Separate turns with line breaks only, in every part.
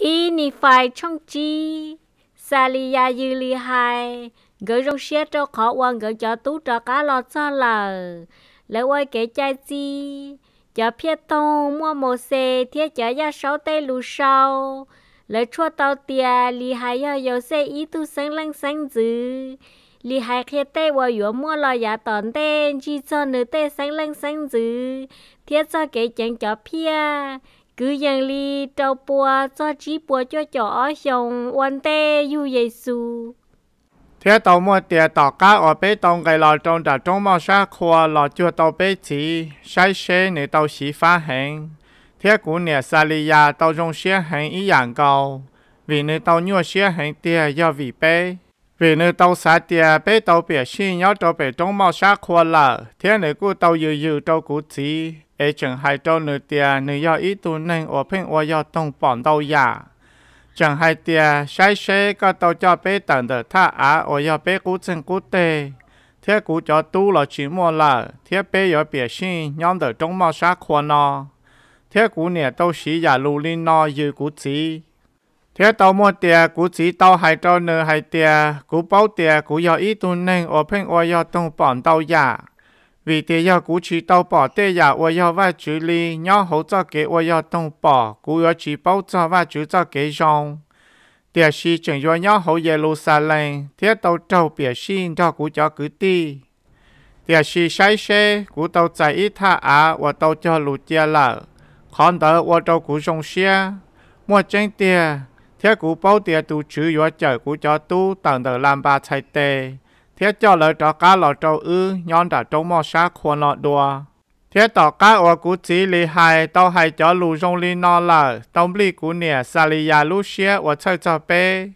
y ni phai trong chi sa li ya li hai gỡ rong xe cho khó quan gỡ cho tú cho cá lo cho lờ lỡ quay kể chai chi cho phía tông mua mồ xe thiết cho ra sáu tê lù sau lỡ chua tàu tia li hai yêu yêu xe ý tu sáng lăng sáng dư li hai khi tê wa yo mua lo ya dạ tòn tê chi cho nữ tê sáng lăng sáng dư thiết cho kể chẳng cho phía cứ yang li trâu bùa cho chi bùa cho chó xong quan tê yu giê xu thế tàu mua tiền tàu cá ở bế tông gây lò trong đã trong mò xa khoa lò chua tàu bế chỉ sai xe nè tàu xí phá hẹn thế cũ nè xa lì ya tàu trong xe hẹn ý dạng cầu vì nè tàu nhua xe hẹn tiền do vị bế vì nè tàu xa tiền bế tàu bể xí nhó tàu bể trong mò xa khoa lợ thế nè cũ tàu dự dự tàu cũ chỉ ấy chẳng hay cho nữ tia nữ do ý tu nên ở bên ở do tông bọn đâu ya chẳng hai tia sai sai có tàu cho bé tận được tha á ở do bé cú chân cú tê thế cú cho tu là chỉ mua là thế bé ở biệt xin, nhóm được trong mao sát khoa nó thế cú nè tàu sĩ giả lù linh nó như cú chỉ thế tàu mua tia cú chỉ tàu hai cho nữ hai tia cú bảo tia cú do ý tu nên ở bên ở do tông bọn đâu ya 为的要过去刀保，对呀，我要外求了，然后再给我要动保，过要去保单我就再给上。但是正月然后耶路撒冷，铁到诈骗信照顾家各地。但是谢谢，我到在伊他啊，我到家路家了，看到我就顾上写。莫真的，铁骨宝地都只有在国家都等到南巴才得。thế cho lời trò cá lò trâu ư nhon đã trâu mò xa khuôn lọ đùa thế tỏ cá ở cú chỉ lì hai tàu hai cho lù rong lì nọ là tàu lì cú nè xa lì ya lù xia và chơi cho bé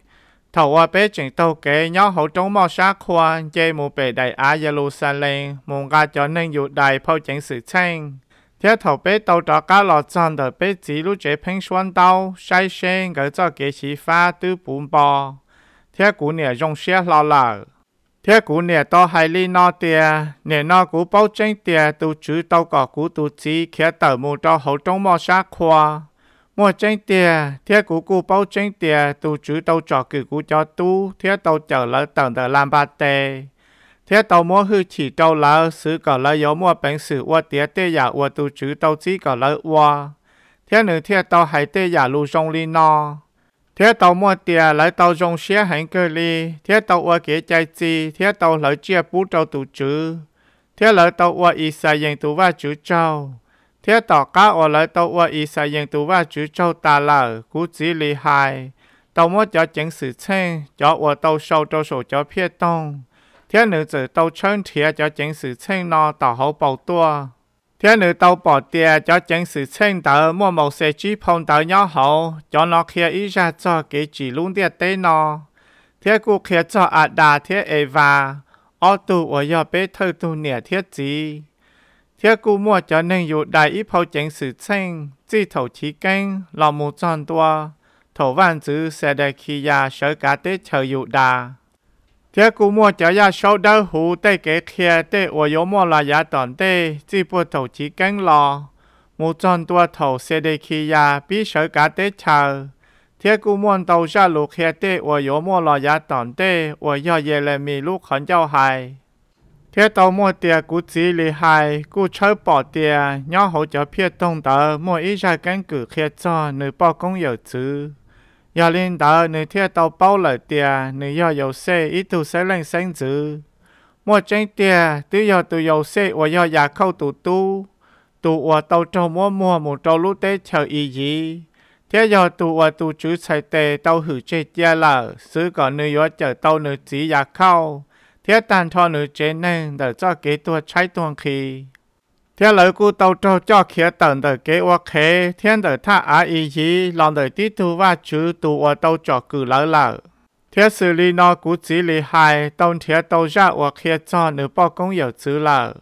thầu ở bé chuyện tàu kế nhó hậu trống mò xa khuôn chê mù bề đại á Jerusalem mùng gà cho nên dụ đại phao chẳng sự chanh thế thầu bé tàu trò cá lò chân đợi bé chỉ lũ chế phanh xuân tàu sai sen gỡ cho kế chỉ pha tư bùn bò thế cú nè rong xia lo lợ 铁骨念到海里那地，念那古包证地都知道个古肚子，铁头木到好中莫下垮。莫正地，铁骨古包证地都道找个古家都。铁头找了等的烂巴地，铁头莫去起找了，是个老有莫本事我爹爹呀，我都道自己个了哇。铁能铁到海爹呀，路上里闹。thế tàu mua tiền lại tàu dùng xe hành cơ li thế tàu qua kế chạy chi thế tàu lại chia bút trâu tụ chữ thế lại tàu qua y sai yên tụ va chữ trâu thế tàu cá ở lại tàu qua y sai yên tụ va chữ trâu ta là cú chỉ li hai tàu mua cho chính sự chen cho qua tàu sâu trâu sổ cho phía tông thế nữ tử tàu chân thiệt cho chính sự chen nó tàu hậu bảo tua thế nữ tàu bỏ tiền cho chính sự sinh tờ mua một xe chỉ phong tờ nhỏ hậu cho nó kia ý ra cho cái chỉ luôn tiền tế nó thế cô kia cho à đà thế Eva ô tu ở giờ bé thơ tu nè thiết gì thế cô mua cho nên dụ đại ý phong chính sự sinh chỉ thầu chỉ kinh lòng một tròn tua thầu văn chữ sẽ đại khi ya sở cả tế chờ dụ đà thế cú mua chả ya sau đó hú tê kế kia tê ở yếu mua là ya tòn tê chỉ bộ thầu chỉ cánh lò một tròn tua thầu xe đề khi ya bí sở cả tê chờ thế cú mua tàu ra lục kia tê ở yếu mua là ya tòn tê ở yếu ye mi lúc khẩn giao hài thế tàu mua tia cú chỉ lì hài cú chơi bỏ tia nhỏ hậu cho phía tông tờ mua ít ra cánh cử kia cho nữ bao công yếu 要领导你听到包了的，你要有事一度谁能生子？莫真的，都要都有事，我要牙口嘟嘟，嘟我到周末末木周路的求意义。thế giờ tụ ở tụ chú sai tệ, tao hử chơi chia là xứ có nữ yếu chờ tao nữ chỉ ya khao thế tàn thọ nữ chế nên để cho kế tua trái tuồng khi 天雷哥，到到叫铁等的给我开，等到他阿姨，让的地图画出图我都做够了了。铁手里那股子厉害，冬天到热我开早能包工有足了。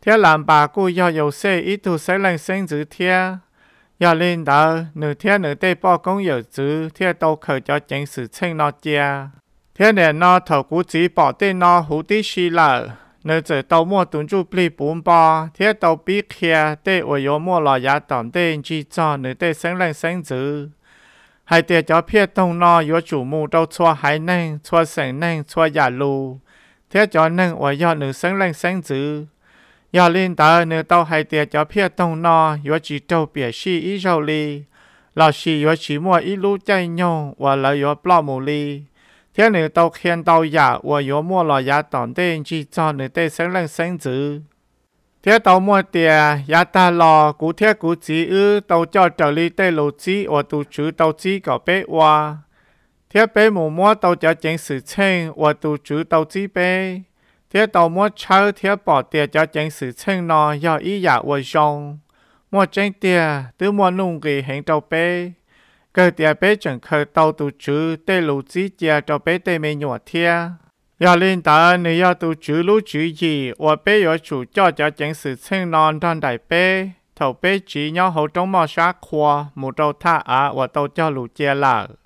铁上班哥要有水，一土石人身子铁，要领导，哪天哪地包工有足，铁都口叫金子称那家。铁你那土股子宝地那湖底洗了。nơi giờ tàu mua tuần chú bị bốn ba thế tàu bì kia để ở yếu mua là giá tạm để chỉ cho nơi để sinh lên sinh tử, hai tiền cho phía đông nó yếu chủ mù đâu cho hải năng cho sinh năng cho giả lu, thế cho năng ở yếu nơi sinh lên sinh tử, yếu linh đạo nơi tàu hai tiền cho phía đông nó yếu chỉ tàu bìa xì ít rau lì, lão xì yếu chỉ mua ít lú chay nhau và là yếu bao mù lì. 听你到天到夜，我有莫了也打算去找你对生人升职。听到末点，也得了古天古纸语，都叫这里对路子，我都知道这个被话。听到某某都叫郑世清，我都知道这边。听到末朝，听到宝点叫郑世清呢，要一夜我上。我真的，多么努力行走呗。cơ địa bé chuẩn khởi tàu tu chữ tê lũ chỉ chia cho bé tê mê nhỏ thia ya linh ta nếu ya tu chữ lũ chữ gì và bé yếu chủ cho cho chính sự sinh non trong đại bé thầu bé chỉ nhau hậu trong mò sát khoa một đầu tha á và tàu cho lũ chia lại